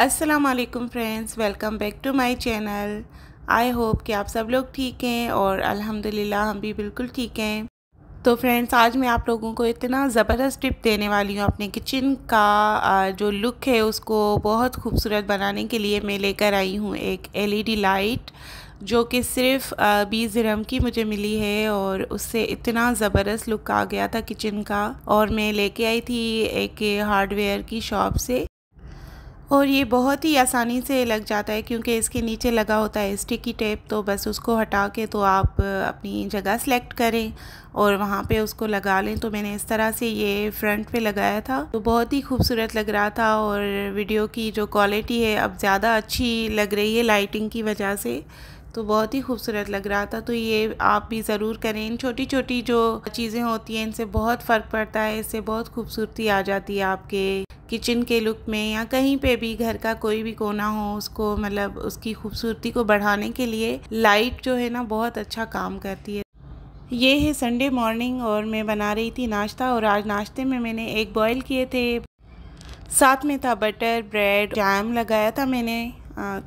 असलकम friends welcome back to my channel I hope कि आप सब लोग ठीक हैं और अल्हम्दुलिल्लाह हम भी बिल्कुल ठीक हैं तो फ्रेंड्स आज मैं आप लोगों को इतना ज़बरदस्त टिप देने वाली हूँ अपने किचन का जो लुक है उसको बहुत खूबसूरत बनाने के लिए मैं लेकर आई हूँ एक एलईडी लाइट e जो कि सिर्फ बीस दिरम की मुझे मिली है और उससे इतना ज़बरदस्त लुक आ गया था किचन का और मैं लेके आई थी एक हार्डवेयर की शॉप से और ये बहुत ही आसानी से लग जाता है क्योंकि इसके नीचे लगा होता है स्टिकी टेप तो बस उसको हटा के तो आप अपनी जगह सेलेक्ट करें और वहाँ पे उसको लगा लें तो मैंने इस तरह से ये फ्रंट पे लगाया था तो बहुत ही खूबसूरत लग रहा था और वीडियो की जो क्वालिटी है अब ज़्यादा अच्छी लग रही है लाइटिंग की वजह से तो बहुत ही खूबसूरत लग रहा था तो ये आप भी ज़रूर करें इन छोटी छोटी जो चीज़ें होती हैं इनसे बहुत फ़र्क पड़ता है इससे बहुत खूबसूरती आ जाती है आपके किचन के लुक में या कहीं पे भी घर का कोई भी कोना हो उसको मतलब उसकी खूबसूरती को बढ़ाने के लिए लाइट जो है ना बहुत अच्छा काम करती है ये है संडे मॉर्निंग और मैं बना रही थी नाश्ता और आज नाश्ते में मैंने एक बॉईल किए थे साथ में था बटर ब्रेड जैम लगाया था मैंने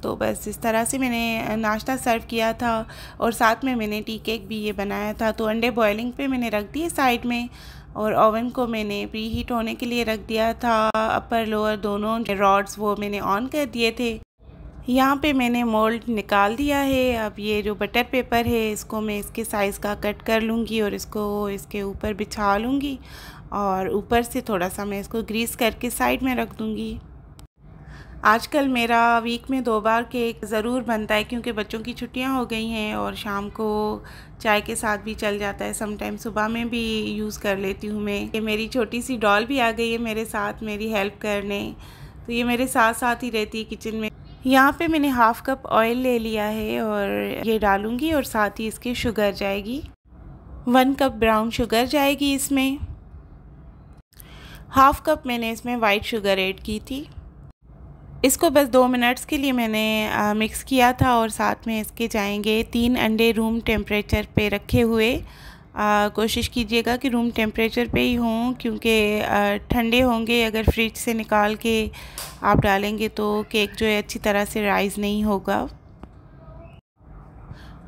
तो बस इस तरह से मैंने नाश्ता सर्व किया था और साथ में मैंने टी केक भी ये बनाया था तो अंडे बॉयलिंग पे मैंने रख दिए साइड में और ओवन को मैंने प्री हीट होने के लिए रख दिया था अपर लोअर दोनों रॉड्स वो मैंने ऑन कर दिए थे यहाँ पे मैंने मोल्ड निकाल दिया है अब ये जो बटर पेपर है इसको मैं इसके साइज़ का कट कर लूँगी और इसको इसके ऊपर बिछा लूँगी और ऊपर से थोड़ा सा मैं इसको ग्रीस करके साइड में रख दूँगी आजकल मेरा वीक में दो बार केक ज़रूर बनता है क्योंकि बच्चों की छुट्टियां हो गई हैं और शाम को चाय के साथ भी चल जाता है समटाइम सुबह में भी यूज़ कर लेती हूँ मैं ये मेरी छोटी सी डॉल भी आ गई है मेरे साथ मेरी हेल्प करने तो ये मेरे साथ साथ ही रहती है किचन में यहाँ पे मैंने हाफ़ कप ऑयल ले लिया है और ये डालूँगी और साथ ही इसकी शुगर जाएगी वन कप ब्राउन शुगर जाएगी इसमें हाफ़ कप मैंने इसमें वाइट शुगर ऐड की थी इसको बस दो मिनट्स के लिए मैंने आ, मिक्स किया था और साथ में इसके जाएंगे तीन अंडे रूम टेम्परेचर पे रखे हुए आ, कोशिश कीजिएगा कि रूम टेम्परेचर पे ही हों क्योंकि ठंडे होंगे अगर फ्रिज से निकाल के आप डालेंगे तो केक जो है अच्छी तरह से राइज़ नहीं होगा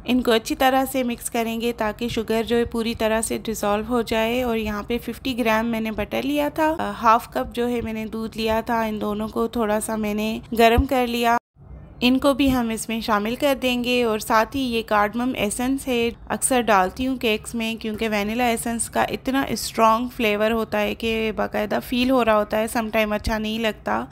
इनको अच्छी तरह से मिक्स करेंगे ताकि शुगर जो है पूरी तरह से डिसॉल्व हो जाए और यहाँ पे 50 ग्राम मैंने बटर लिया था हाफ कप जो है मैंने दूध लिया था इन दोनों को थोड़ा सा मैंने गर्म कर लिया इनको भी हम इसमें शामिल कर देंगे और साथ ही ये कार्डमम एसेंस है अक्सर डालती हूँ केक्स में क्योंकि वेनिला एसेंस का इतना स्ट्रॉन्ग फ्लेवर होता है कि बाकायदा फ़ील हो रहा होता है समटाइम अच्छा नहीं लगता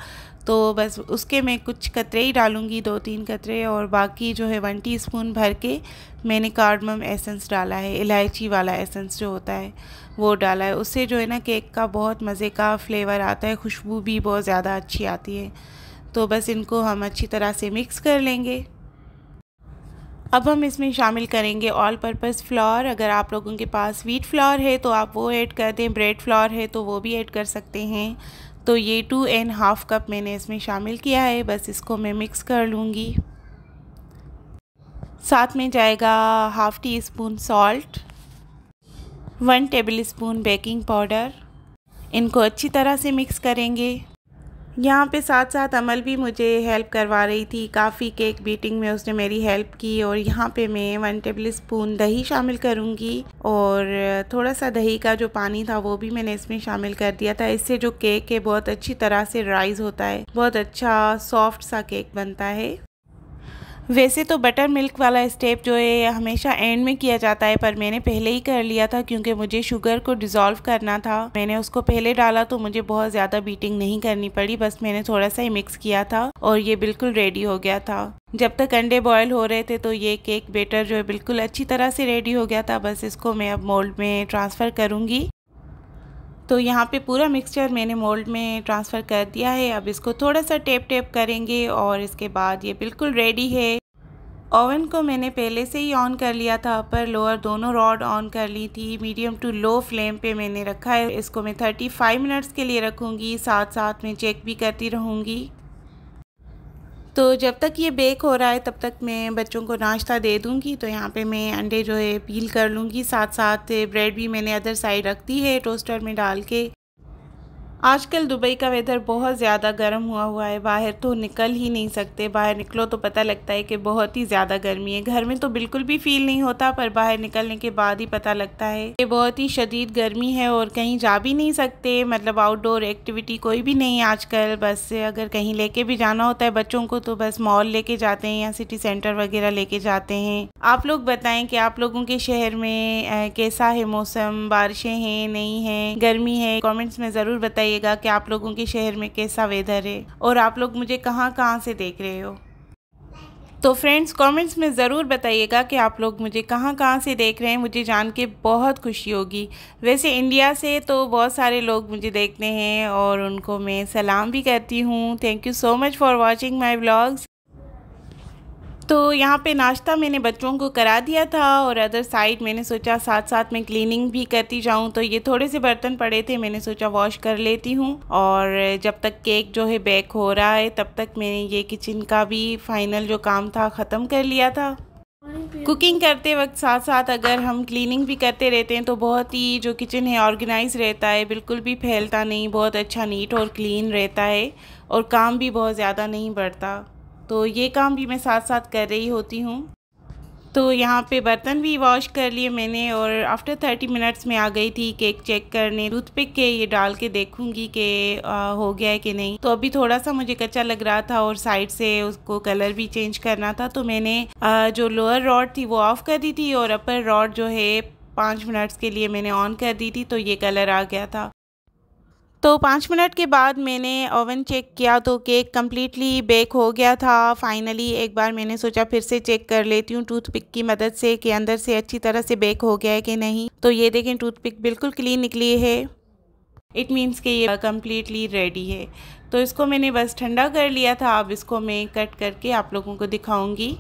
तो बस उसके मैं कुछ कतरे ही डालूँगी दो तीन कतरे और बाकी जो है वन टीस्पून भर के मैंने कार्डमम एसेंस डाला है इलायची वाला एसेंस जो होता है वो डाला है उससे जो है ना केक का बहुत मज़े का फ्लेवर आता है खुशबू भी बहुत ज़्यादा अच्छी आती है तो बस इनको हम अच्छी तरह से मिक्स कर लेंगे अब हम इसमें शामिल करेंगे ऑल पर्पज़ फ्लावर अगर आप लोगों के पास व्हीट फ्लावर है तो आप वो ऐड कर दें ब्रेड फ्लावर है तो वो भी ऐड कर सकते हैं तो ये टू एंड हाफ़ कप मैंने इसमें शामिल किया है बस इसको मैं मिक्स कर लूँगी साथ में जाएगा half teaspoon salt one tablespoon baking powder इनको अच्छी तरह से मिक्स करेंगे यहाँ पे साथ साथ अमल भी मुझे हेल्प करवा रही थी काफ़ी केक बीटिंग में उसने मेरी हेल्प की और यहाँ पे मैं वन टेबल स्पून दही शामिल करूँगी और थोड़ा सा दही का जो पानी था वो भी मैंने इसमें शामिल कर दिया था इससे जो केक है बहुत अच्छी तरह से राइज होता है बहुत अच्छा सॉफ्ट सा केक बनता है वैसे तो बटर मिल्क वाला स्टेप जो है हमेशा एंड में किया जाता है पर मैंने पहले ही कर लिया था क्योंकि मुझे शुगर को डिज़ोल्व करना था मैंने उसको पहले डाला तो मुझे बहुत ज़्यादा बीटिंग नहीं करनी पड़ी बस मैंने थोड़ा सा ही मिक्स किया था और ये बिल्कुल रेडी हो गया था जब तक अंडे बॉयल हो रहे थे तो ये केक बेटर जो है बिल्कुल अच्छी तरह से रेडी हो गया था बस इसको मैं अब मोल्ड में ट्रांसफ़र करूँगी तो यहाँ पे पूरा मिक्सचर मैंने मोल्ड में ट्रांसफ़र कर दिया है अब इसको थोड़ा सा टेप टेप करेंगे और इसके बाद ये बिल्कुल रेडी है ओवन को मैंने पहले से ही ऑन कर लिया था अपर लोअर दोनों रॉड ऑन कर ली थी मीडियम टू लो फ्लेम पे मैंने रखा है इसको मैं 35 मिनट्स के लिए रखूँगी साथ साथ में चेक भी करती रहूँगी तो जब तक ये बेक हो रहा है तब तक मैं बच्चों को नाश्ता दे दूँगी तो यहाँ पे मैं अंडे जो है पील कर लूँगी साथ साथ ब्रेड भी मैंने अदर साइड रख दी है टोस्टर में डाल के आजकल दुबई का वेदर बहुत ज़्यादा गर्म हुआ हुआ है बाहर तो निकल ही नहीं सकते बाहर निकलो तो पता लगता है कि बहुत ही ज़्यादा गर्मी है घर में तो बिल्कुल भी फील नहीं होता पर बाहर निकलने के बाद ही पता लगता है कि बहुत ही शदीद गर्मी है और कहीं जा भी नहीं सकते मतलब आउटडोर एक्टिविटी कोई भी नहीं आजकल बस अगर कहीं लेके भी जाना होता है बच्चों को तो बस मॉल लेके जाते हैं या सिटी सेंटर वगैरह लेके जाते हैं आप लोग बताएं कि आप लोगों के शहर में कैसा है मौसम बारिशें हैं नहीं है गर्मी है कॉमेंट्स में ज़रूर बताइए बताइएगा कि आप लोगों के शहर में कैसा वेदर है और आप लोग मुझे कहाँ कहाँ से देख रहे हो तो फ्रेंड्स कमेंट्स में ज़रूर बताइएगा कि आप लोग मुझे कहाँ कहाँ से देख रहे हैं मुझे जान के बहुत खुशी होगी वैसे इंडिया से तो बहुत सारे लोग मुझे देखते हैं और उनको मैं सलाम भी करती हूँ thank you so much for watching my blogs तो यहाँ पे नाश्ता मैंने बच्चों को करा दिया था और अदर साइड मैंने सोचा साथ साथ में क्लीनिंग भी करती जाऊँ तो ये थोड़े से बर्तन पड़े थे मैंने सोचा वॉश कर लेती हूँ और जब तक केक जो है बेक हो रहा है तब तक मैंने ये किचन का भी फाइनल जो काम था ख़त्म कर लिया था कुकिंग करते वक्त साथ साथ अगर हम क्लीनिंग भी करते रहते हैं तो बहुत ही जो किचन है ऑर्गेनाइज रहता है बिल्कुल भी फैलता नहीं बहुत अच्छा नीट और क्लीन रहता है और काम भी बहुत ज़्यादा नहीं बढ़ता तो ये काम भी मैं साथ साथ कर रही होती हूँ तो यहाँ पे बर्तन भी वॉश कर लिए मैंने और आफ्टर थर्टी मिनट्स में आ गई थी केक चेक करने दूध पिक के ये डाल के देखूंगी कि हो गया है कि नहीं तो अभी थोड़ा सा मुझे कच्चा लग रहा था और साइड से उसको कलर भी चेंज करना था तो मैंने आ, जो लोअर रॉड थी वो ऑफ़ कर दी थी और अपर रॉड जो है पाँच मिनट्स के लिए मैंने ऑन कर दी थी तो ये कलर आ गया था तो पाँच मिनट के बाद मैंने ओवन चेक किया तो केक कम्प्लीटली बेक हो गया था फाइनली एक बार मैंने सोचा फिर से चेक कर लेती हूँ टूथपिक की मदद से कि अंदर से अच्छी तरह से बेक हो गया है कि नहीं तो ये देखें टूथपिक बिल्कुल क्लीन निकली है इट मीन्स कि ये कम्प्लीटली रेडी है तो इसको मैंने बस ठंडा कर लिया था अब इसको मैं कट करके आप लोगों को दिखाऊंगी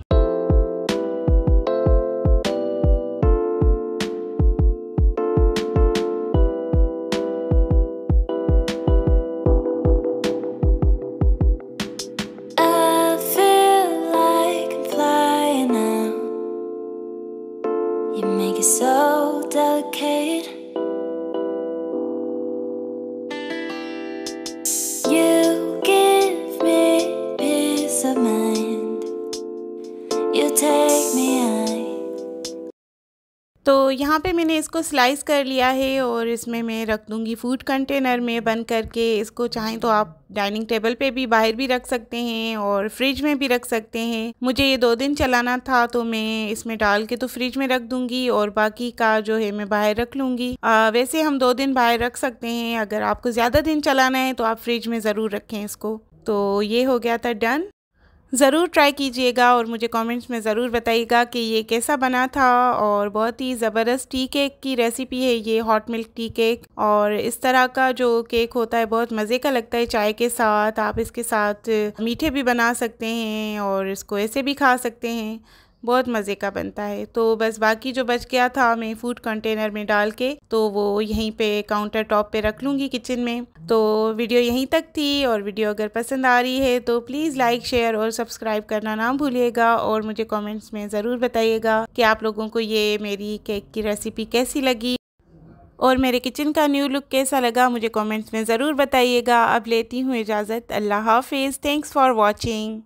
so delicate. यहाँ पे मैंने इसको स्लाइस कर लिया है और इसमें मैं रख दूँगी फूड कंटेनर में बंद करके इसको चाहें तो आप डाइनिंग टेबल पे भी बाहर भी रख सकते हैं और फ्रिज में भी रख सकते हैं मुझे ये दो दिन चलाना था तो मैं इसमें डाल के तो फ्रिज में रख दूंगी और बाकी का जो है मैं बाहर रख लूंगी आ, वैसे हम दो दिन बाहर रख सकते हैं अगर आपको ज़्यादा दिन चलाना है तो आप फ्रिज में ज़रूर रखें इसको तो ये हो गया था डन ज़रूर ट्राई कीजिएगा और मुझे कमेंट्स में ज़रूर बताइएगा कि ये कैसा बना था और बहुत ही ज़बरदस्त टी केक की रेसिपी है ये हॉट मिल्क टी केक और इस तरह का जो केक होता है बहुत मज़े का लगता है चाय के साथ आप इसके साथ मीठे भी बना सकते हैं और इसको ऐसे भी खा सकते हैं बहुत मज़े का बनता है तो बस बाकी जो बच गया था मैं फूड कंटेनर में डाल के तो वो यहीं पे काउंटर टॉप पे रख लूँगी किचन में तो वीडियो यहीं तक थी और वीडियो अगर पसंद आ रही है तो प्लीज़ लाइक शेयर और सब्सक्राइब करना ना भूलिएगा और मुझे कमेंट्स में ज़रूर बताइएगा कि आप लोगों को ये मेरी केक की रेसिपी कैसी लगी और मेरे किचन का न्यू लुक कैसा लगा मुझे कॉमेंट्स में ज़रूर बताइएगा अब लेती हूँ इजाज़त अल्लाह हाफिज़ थैंक्स फ़ॉर वॉचिंग